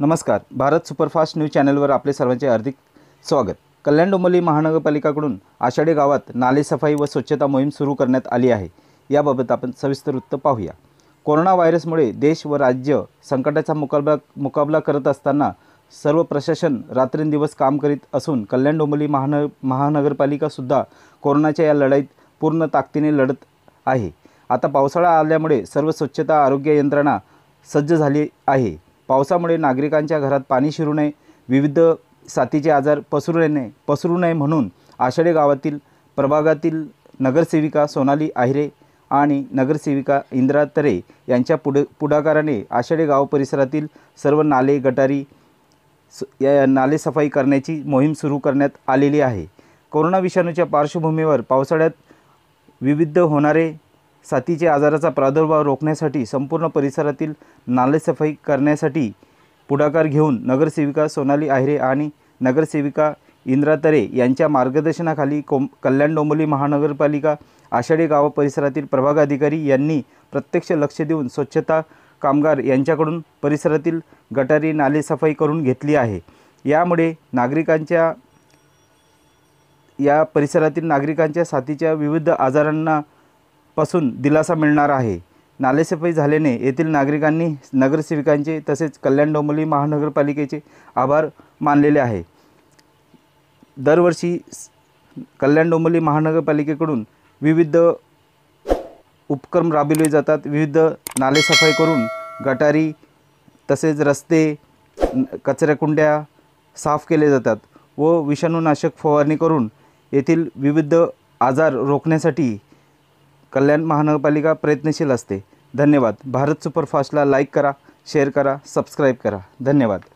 नमस्कार Bharat superfast news चॅनलवर आपले सर्वांचे हार्दिक स्वागत कल्याण डोंबली महानगरपालिकाकडून आषाढी गावात नालेसफाई व स्वच्छता मोहीम सुरू करण्यात आली आहे याबाबत आपण सविस्तर वृत्त पाहूया कोरोना व्हायरसमुळे देश व राज्य संकटाचा मुकाबला मुकाबला करत असताना सर्व प्रशासन रात्रंदिवस काम करीत असून कल्याण डोंबोली महान महानगरपालिकासुद्धा कोरोनाच्या या लढाईत पूर्ण ताकदीने लढत आहे आता पावसाळा आल्यामुळे सर्व स्वच्छता आरोग्य यंत्रणा सज्ज झाली आहे पावसामुळे नागरिकांच्या घरात पाणी शिरू नये विविध साथीचे आजार पसरू नये पसरू नये म्हणून आषाढे गावातील प्रभागातील नगरसेविका सोनाली आहिरे आणि नगरसेविका इंदिरा तरे यांच्या पुढ पुढाकाराने आषाढे गाव परिसरातील सर्व नाले गटारी नाले सफाई करण्याची मोहीम सुरू करण्यात आलेली आहे कोरोना विषाणूच्या पार्श्वभूमीवर पावसाळ्यात विविध होणारे साथीच्या आजाराचा प्रादुर्भाव रोखण्यासाठी संपूर्ण परिसरातील नालेसफाई करण्यासाठी पुढाकार घेऊन नगरसेविका सोनाली आहिरे आणि नगरसेविका इंद्रा तरे यांच्या मार्गदर्शनाखाली कोम कल्याण डोंबोली महानगरपालिका आषाढी गाव परिसरातील प्रभाग अधिकारी यांनी प्रत्यक्ष लक्ष देऊन स्वच्छता कामगार यांच्याकडून परिसरातील गटारी नालेसफाई करून घेतली आहे यामुळे नागरिकांच्या या परिसरातील नागरिकांच्या साथीच्या विविध आजारांना पासून दिलासा मिळणार आहे नालेसफाई झाल्याने येथील नागरिकांनी नगरसेविकांचे तसेच कल्याण डोंबिवली महानगरपालिकेचे आभार मानलेले आहे दरवर्षी कल्याण डोंबिवली महानगरपालिकेकडून विविध उपक्रम राबविले जातात विविध नालेसफाई करून गटारी तसेच रस्ते कचऱ्याकुंड्या साफ केले जातात व विषाणूनाशक फवारणी करून येथील विविध आजार रोखण्यासाठी कल्याण महानगरपालिका प्रयत्नशील असते धन्यवाद भारत सुपरफास्टला लाईक करा शेअर करा सबस्क्राईब करा धन्यवाद